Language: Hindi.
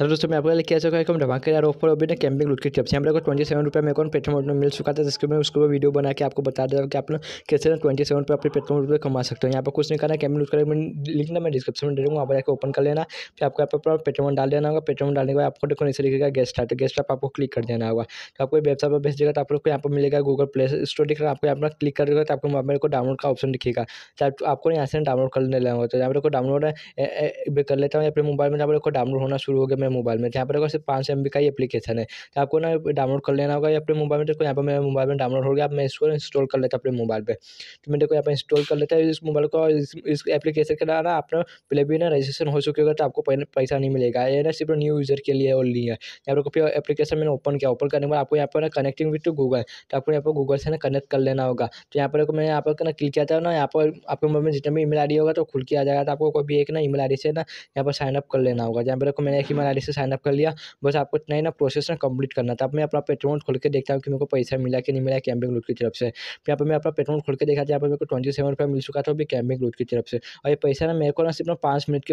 हेलो दोस्तों मैं आपको लेके आ चुका है कि हम धमाकेदार ऑफर अभी ना कैंपिंग लूट की टिप्स यहाँ को ट्वेंटी सेवन रुपये मेरे को पेट्रोल में मिल चुका था जिसके मैं उसको वीडियो बना के आपको बता देता हूँ कि आप लोग कैसे ना ट्वेंटी सेवन पर अपने पेट्रोल रुपये कमा सकते हो यहाँ पर कुछ नहीं करना कैंपिंग लूट कर लिंक ना मैं डिस्क्रिप्शन में दे दूँगा वहाँ पर जाकर ओपन कर लेना फिर आपको यहाँ पर पेट्रोल डाल देना होगा पेट्रोल डालने के बाद आपको देखो नीचे लिखेगा गेस्ट आप गेस्ट आप आपको क्लिक कर देना होगा तो आपको वेबसाइट पर भेज देगा तो आप लोग को यहाँ पर मिलेगा गूगल प्ले स्टोर दिख रहा है आपको यहाँ पर क्लिक करेगा तो आपको मोबाइल को डाउनलोड का ऑप्शन दिखेगा तो आपको यहाँ से डाउनलोड कर लेना होगा तो यहाँ पर डाउनलोड कर लेता हूँ या फिर मोबाइल में आप लोग को डाउनलोड होना शुरू हो गया मेरे मोबाइल में यहाँ पर अगर सिर्फ पाँच एम का ही एप्लीकेशन है तो आपको ना डाउनलोड कर लेना होगा या अपने मोबाइल में देखो यहाँ पर मेरे मोबाइल में डाउनलोड हो गया आप मैं इसको इंस्टॉल कर लेता अपने मोबाइल पर तो मैं देखो यहाँ पर इंस्टॉल कर लेता इस मोबाइल को इस एप्लीकेशन के ना आपने पहले भी ना रजिस्ट्रेशन हो चुके होगा तो आपको पैसा नहीं मिलेगा ये ना सिर्फ न्यू यूज़र के लिए ओनली है यहाँ पर एप्लीकेशन मैंने ओपन किया ओपन करने के बाद आपको यहाँ पर ना कनेक्टिंग विथ टू गूगल तो आपको यहाँ पर गूगल से ना कनेक्ट कर लेना होगा तो यहाँ पर मैंने यहाँ पर ना क्लिक किया था ना यहाँ पर आपके मोबाइल में जितना भी ई होगा तो खुल के आ जाएगा तो आपको कोई भी एक ना ईमेल आई से ना यहाँ पर साइनअप कर लेना होगा जहाँ पर मैंने एक ईमेल आई से साइनअप कर लिया बस आपको इतना ही ना प्रोसेस ना कंप्लीट करना था अब मैं अपना पेट्रोल खोल के देखता हूँ कि मेरे को पैसा मिला कि नहीं मिला कैंपिंग लूट की तरफ से यहाँ पर मैं अपना पेट्रोल खोल के देखा था यहाँ पर मेरे को ट्वेंटी सेवन रुपया मिल चुका था अभी कैंपिंग लूट की तरफ से और ये पैसा ना मेरे को ना सिर्फ ना पाँच मिनट